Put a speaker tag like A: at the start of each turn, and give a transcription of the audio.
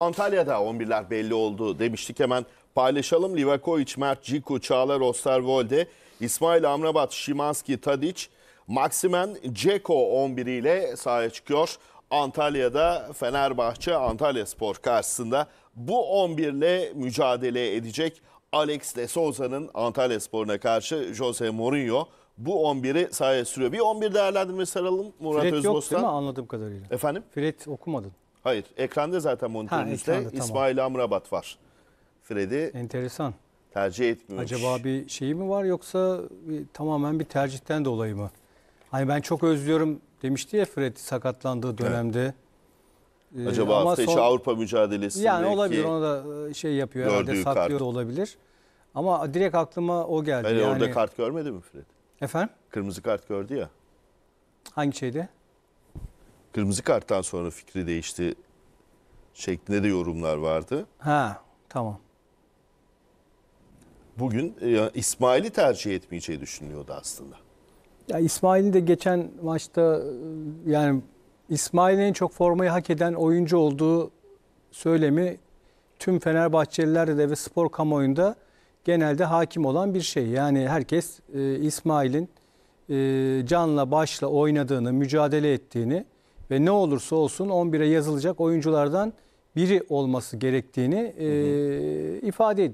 A: Antalya'da 11'ler belli oldu demiştik hemen paylaşalım. Livakovic, Mert, Ciku, Çağlar, Osterwolde, İsmail Amrabat, Şimanski, Tadic, Maximen, Ceko 11 ile sahaya çıkıyor. Antalya'da Fenerbahçe Antalya Spor karşısında bu 11 ile mücadele edecek. Alex de Souza'nın Antalya Spor'una karşı Jose Mourinho bu 11'i sahaya sürüyor. Bir 11 değerlendirme saralım Murat Fred Özbostan. yok değil mi
B: anladığım kadarıyla? Efendim? Fred okumadın.
A: Hayır ekranda zaten monitörünüzde ekranda, tamam. İsmail Amrabat var. Fred'i Enteresan. tercih etmiyor. Acaba
B: bir şey mi var yoksa bir, tamamen bir tercihten dolayı mı? Hani ben çok özlüyorum demişti ya Fred sakatlandığı dönemde.
A: Ee, Acaba ama hafta içi son- Avrupa mücadelesindeki Yani olabilir ona da e, şey yapıyor herhalde gördüğü kart. saklıyor da
B: olabilir. Ama direkt aklıma o geldi. Hani yani orada kart
A: görmedi mi Fred? Efendim? Kırmızı kart gördü ya. Hangi şeyde? kırmızı karttan sonra fikri değişti şeklinde de yorumlar vardı.
B: Ha tamam.
A: Bugün e, İsmail'i tercih etmeyeceği düşünülüyordu aslında.
B: Ya İsmail'in de geçen maçta e, yani İsmail'in en çok formayı hak eden oyuncu olduğu söylemi tüm Fenerbahçeliler de ve spor kamuoyunda genelde hakim olan bir şey. Yani herkes e, İsmail'in e, canla başla oynadığını, mücadele ettiğini ve ne olursa olsun 11'e yazılacak oyunculardan biri olması gerektiğini e, ifade